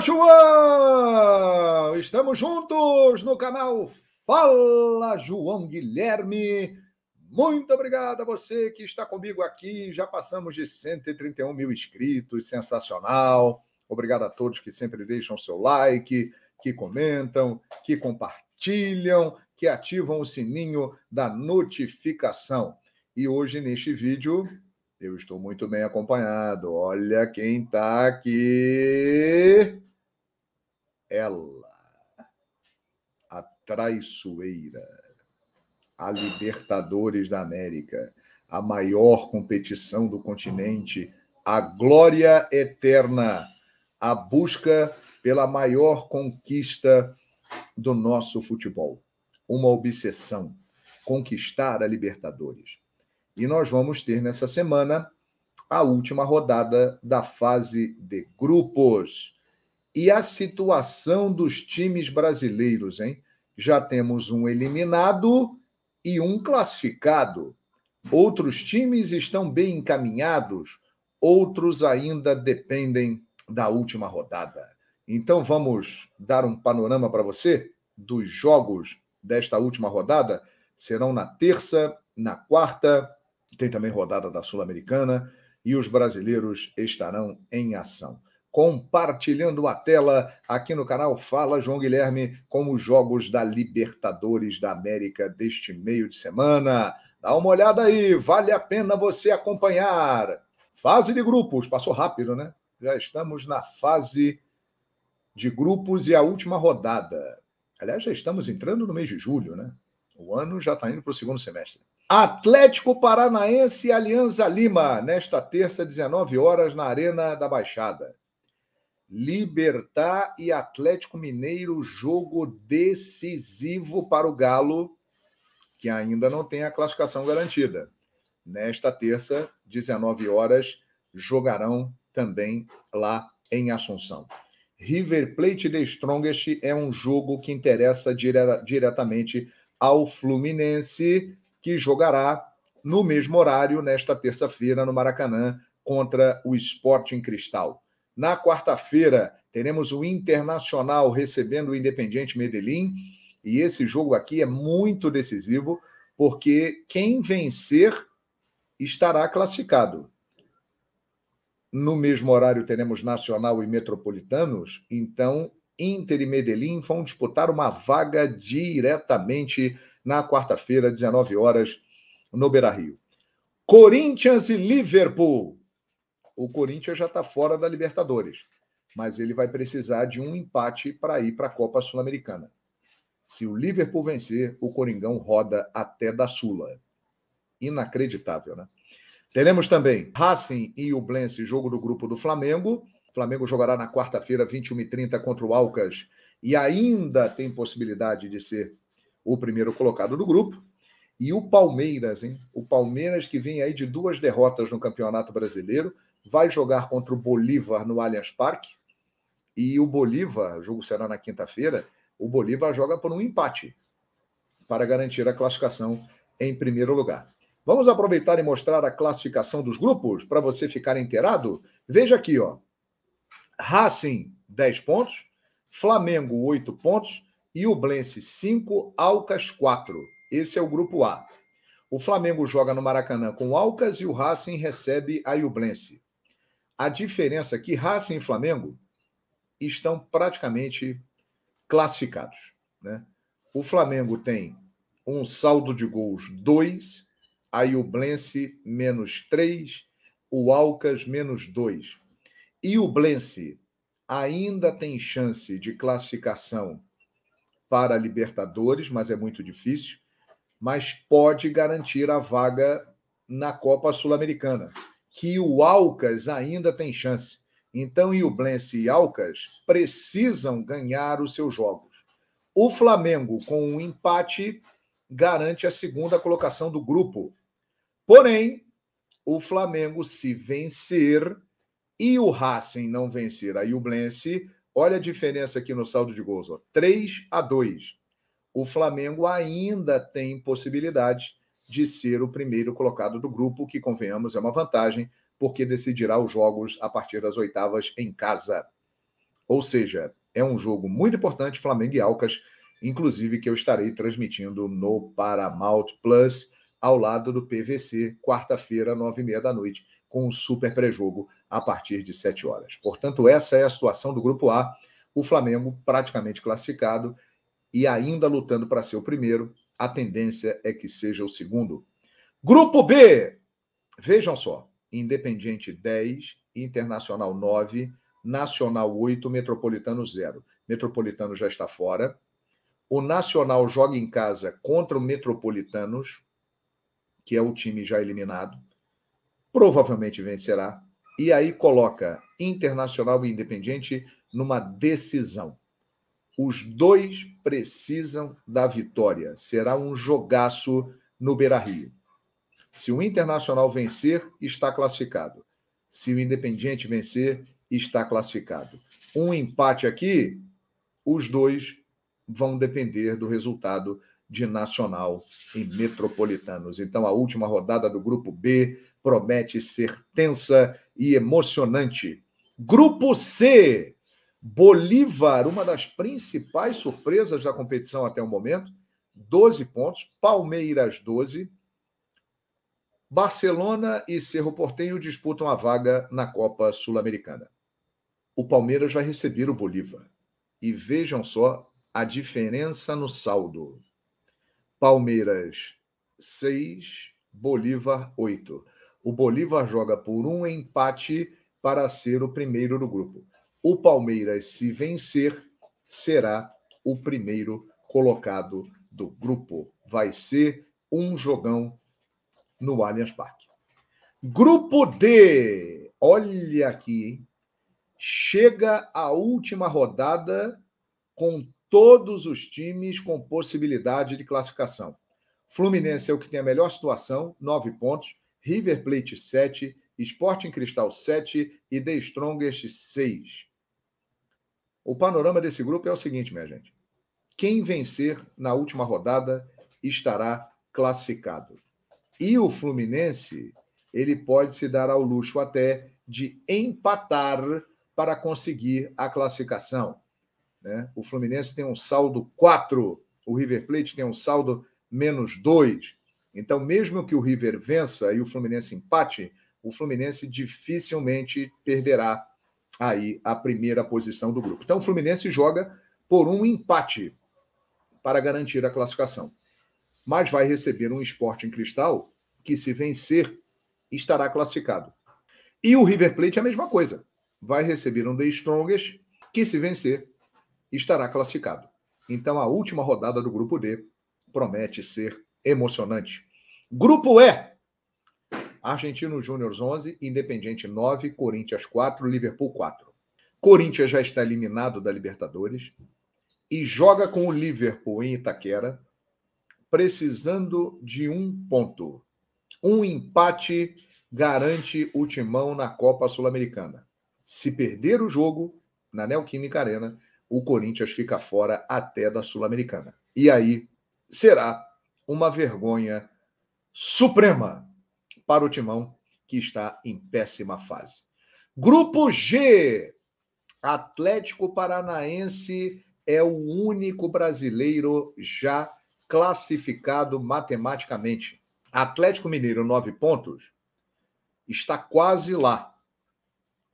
João! Estamos juntos no canal Fala João Guilherme. Muito obrigado a você que está comigo aqui. Já passamos de 131 mil inscritos, sensacional. Obrigado a todos que sempre deixam seu like, que comentam, que compartilham, que ativam o sininho da notificação. E hoje, neste vídeo, eu estou muito bem acompanhado. Olha quem está aqui ela, a traiçoeira, a Libertadores da América, a maior competição do continente, a glória eterna, a busca pela maior conquista do nosso futebol. Uma obsessão, conquistar a Libertadores. E nós vamos ter nessa semana a última rodada da fase de grupos. E a situação dos times brasileiros, hein? Já temos um eliminado e um classificado. Outros times estão bem encaminhados, outros ainda dependem da última rodada. Então vamos dar um panorama para você dos jogos desta última rodada. Serão na terça, na quarta, tem também rodada da Sul-Americana e os brasileiros estarão em ação compartilhando a tela aqui no canal Fala João Guilherme com os jogos da Libertadores da América deste meio de semana. Dá uma olhada aí, vale a pena você acompanhar. Fase de grupos, passou rápido, né? Já estamos na fase de grupos e a última rodada. Aliás, já estamos entrando no mês de julho, né? O ano já está indo para o segundo semestre. Atlético Paranaense e Alianza Lima, nesta terça, 19 horas, na Arena da Baixada. Libertar e Atlético Mineiro, jogo decisivo para o Galo, que ainda não tem a classificação garantida. Nesta terça, 19 horas, jogarão também lá em Assunção. River Plate de Strongest é um jogo que interessa dire diretamente ao Fluminense, que jogará no mesmo horário, nesta terça-feira, no Maracanã, contra o Sporting Cristal. Na quarta-feira, teremos o Internacional recebendo o Independiente Medellín. E esse jogo aqui é muito decisivo, porque quem vencer estará classificado. No mesmo horário, teremos Nacional e Metropolitanos. Então, Inter e Medellín vão disputar uma vaga diretamente na quarta-feira, 19 horas, no Beira Rio. Corinthians e Liverpool o Corinthians já está fora da Libertadores, mas ele vai precisar de um empate para ir para a Copa Sul-Americana. Se o Liverpool vencer, o Coringão roda até da Sula. Inacreditável, né? Teremos também Racing e o Blense, jogo do grupo do Flamengo. O Flamengo jogará na quarta-feira, 21h30, contra o Alcas e ainda tem possibilidade de ser o primeiro colocado do grupo. E o Palmeiras, hein? O Palmeiras que vem aí de duas derrotas no Campeonato Brasileiro, vai jogar contra o Bolívar no Allianz Parque. E o Bolívar, o jogo será na quinta-feira, o Bolívar joga por um empate para garantir a classificação em primeiro lugar. Vamos aproveitar e mostrar a classificação dos grupos para você ficar inteirado? Veja aqui, ó. Racing, 10 pontos. Flamengo, 8 pontos. E o Blense, 5. Alcas, 4. Esse é o grupo A. O Flamengo joga no Maracanã com o Alcas e o Racing recebe a Iublense. A diferença é que Racing e Flamengo estão praticamente classificados. Né? O Flamengo tem um saldo de gols 2, o Blense menos 3, o Alcas menos 2. E o Blense ainda tem chance de classificação para Libertadores, mas é muito difícil, mas pode garantir a vaga na Copa Sul-Americana que o Alcas ainda tem chance. Então, e o Iublense e Alcas precisam ganhar os seus jogos. O Flamengo, com um empate, garante a segunda colocação do grupo. Porém, o Flamengo, se vencer e o Racing não vencer aí o Iublense, olha a diferença aqui no saldo de gols: ó, 3 a 2. O Flamengo ainda tem possibilidade de ser o primeiro colocado do grupo, que, convenhamos, é uma vantagem, porque decidirá os jogos a partir das oitavas em casa. Ou seja, é um jogo muito importante, Flamengo e Alcas, inclusive que eu estarei transmitindo no Paramount Plus, ao lado do PVC, quarta-feira, nove e meia da noite, com um super pré-jogo a partir de sete horas. Portanto, essa é a situação do Grupo A, o Flamengo praticamente classificado e ainda lutando para ser o primeiro, a tendência é que seja o segundo. Grupo B, vejam só: Independiente 10, Internacional 9, Nacional 8, Metropolitano 0. Metropolitano já está fora. O Nacional joga em casa contra o Metropolitanos, que é o time já eliminado. Provavelmente vencerá. E aí coloca Internacional e Independiente numa decisão. Os dois precisam da vitória. Será um jogaço no Beira-Rio. Se o Internacional vencer, está classificado. Se o Independiente vencer, está classificado. Um empate aqui, os dois vão depender do resultado de Nacional e Metropolitanos. Então, a última rodada do Grupo B promete ser tensa e emocionante. Grupo C Bolívar, uma das principais surpresas da competição até o momento, 12 pontos. Palmeiras, 12. Barcelona e Cerro Portenho disputam a vaga na Copa Sul-Americana. O Palmeiras vai receber o Bolívar. E vejam só a diferença no saldo. Palmeiras 6, Bolívar 8. O Bolívar joga por um empate para ser o primeiro do grupo. O Palmeiras, se vencer, será o primeiro colocado do grupo. Vai ser um jogão no Allianz Parque. Grupo D. Olha aqui, hein? Chega a última rodada com todos os times com possibilidade de classificação. Fluminense é o que tem a melhor situação, nove pontos. River Plate, sete. Sporting Cristal, sete. E The Strongest, seis. O panorama desse grupo é o seguinte, minha gente. Quem vencer na última rodada estará classificado. E o Fluminense, ele pode se dar ao luxo até de empatar para conseguir a classificação. Né? O Fluminense tem um saldo 4, o River Plate tem um saldo menos 2. Então, mesmo que o River vença e o Fluminense empate, o Fluminense dificilmente perderá aí a primeira posição do grupo. Então o Fluminense joga por um empate para garantir a classificação. Mas vai receber um esporte em cristal que, se vencer, estará classificado. E o River Plate é a mesma coisa. Vai receber um The Strongest que, se vencer, estará classificado. Então a última rodada do grupo D promete ser emocionante. Grupo E Argentino Júnior 11, Independiente 9, Corinthians 4, Liverpool 4. Corinthians já está eliminado da Libertadores e joga com o Liverpool em Itaquera, precisando de um ponto. Um empate garante o timão na Copa Sul-Americana. Se perder o jogo na Neoquímica Arena, o Corinthians fica fora até da Sul-Americana. E aí será uma vergonha suprema para o Timão, que está em péssima fase. Grupo G. Atlético Paranaense é o único brasileiro já classificado matematicamente. Atlético Mineiro, nove pontos, está quase lá.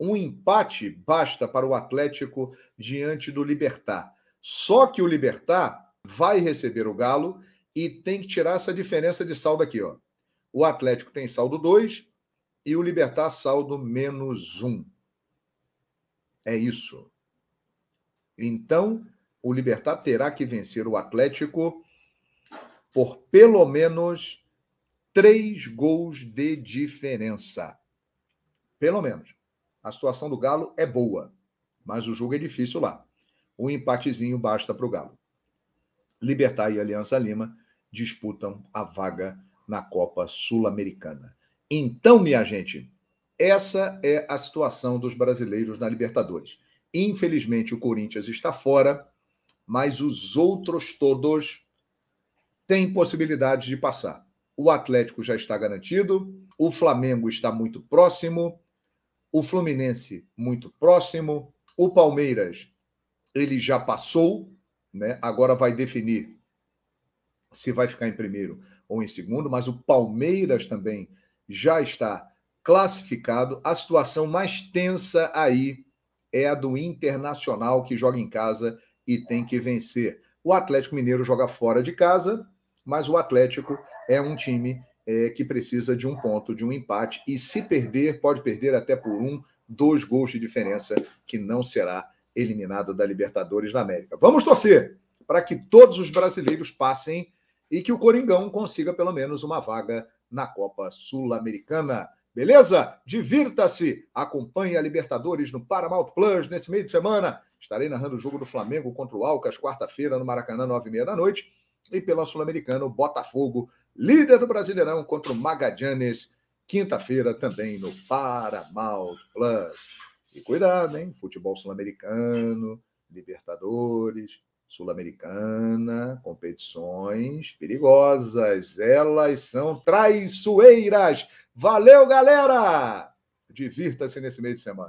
Um empate basta para o Atlético diante do Libertar. Só que o Libertar vai receber o Galo e tem que tirar essa diferença de saldo aqui, ó. O Atlético tem saldo 2 e o Libertar saldo menos 1. Um. É isso. Então, o Libertar terá que vencer o Atlético por pelo menos três gols de diferença. Pelo menos. A situação do Galo é boa, mas o jogo é difícil lá. Um empatezinho basta para o Galo. Libertar e Aliança Lima disputam a vaga na Copa Sul-Americana. Então, minha gente, essa é a situação dos brasileiros na Libertadores. Infelizmente, o Corinthians está fora, mas os outros todos têm possibilidade de passar. O Atlético já está garantido, o Flamengo está muito próximo, o Fluminense muito próximo, o Palmeiras ele já passou, né? Agora vai definir se vai ficar em primeiro ou em segundo, mas o Palmeiras também já está classificado. A situação mais tensa aí é a do Internacional, que joga em casa e tem que vencer. O Atlético Mineiro joga fora de casa, mas o Atlético é um time é, que precisa de um ponto, de um empate, e se perder, pode perder até por um, dois gols de diferença, que não será eliminado da Libertadores da América. Vamos torcer para que todos os brasileiros passem e que o Coringão consiga pelo menos uma vaga na Copa Sul-Americana. Beleza? Divirta-se! Acompanhe a Libertadores no Paramount Plus nesse meio de semana. Estarei narrando o jogo do Flamengo contra o Alcas, quarta-feira, no Maracanã, nove e meia da noite. E pela Sul-Americana, o Botafogo, líder do Brasileirão, contra o Magadianes, quinta-feira, também no Paramount Plus. E cuidado, hein? Futebol sul-americano, Libertadores, Sul-Americana, competições perigosas, elas são traiçoeiras. Valeu, galera! Divirta-se nesse meio de semana.